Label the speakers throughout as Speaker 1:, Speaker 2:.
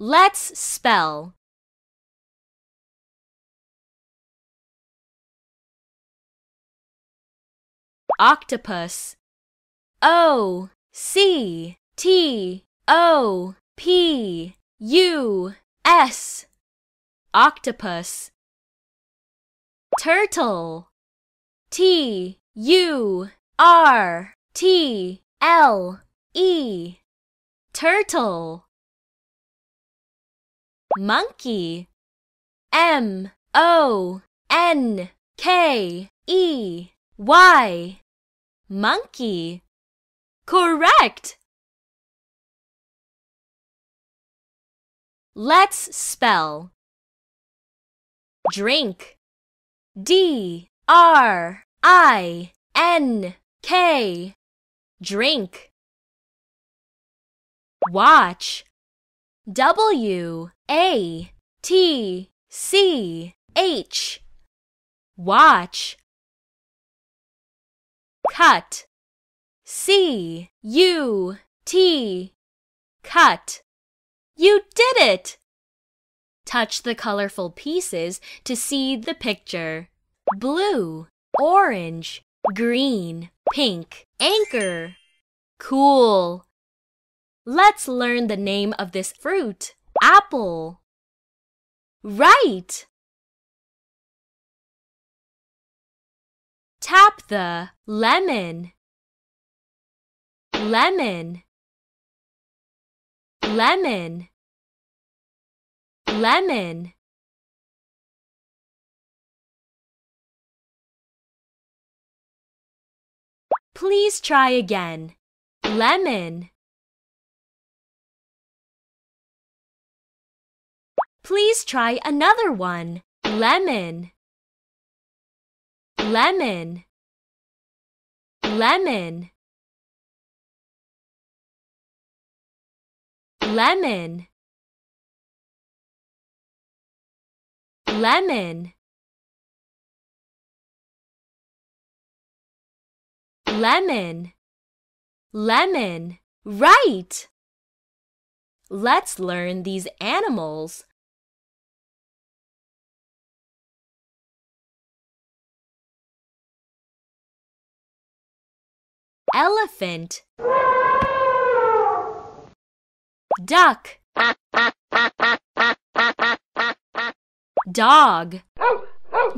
Speaker 1: Let's spell. Octopus. O C T O
Speaker 2: P U S. Octopus. Turtle. T U R T L E. Turtle monkey. M O N K E Y
Speaker 1: monkey. Correct! Let's spell
Speaker 2: drink. D R I N K drink. Watch. W A T C H Watch Cut C U T Cut You did it! Touch the colorful pieces to see the picture. Blue, orange, green, pink, anchor. Cool! Let's learn the name of this fruit. Apple. Right.
Speaker 1: Tap the lemon. Lemon. Lemon. Lemon. Please try again. Lemon. Please try another one. Lemon, lemon, lemon, lemon, lemon, lemon, lemon. Right! Let's learn these animals. Elephant
Speaker 2: Duck Dog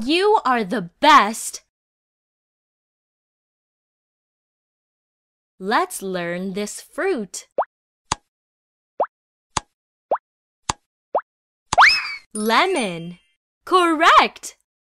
Speaker 2: You are the best! Let's learn this fruit.
Speaker 1: Lemon. Correct!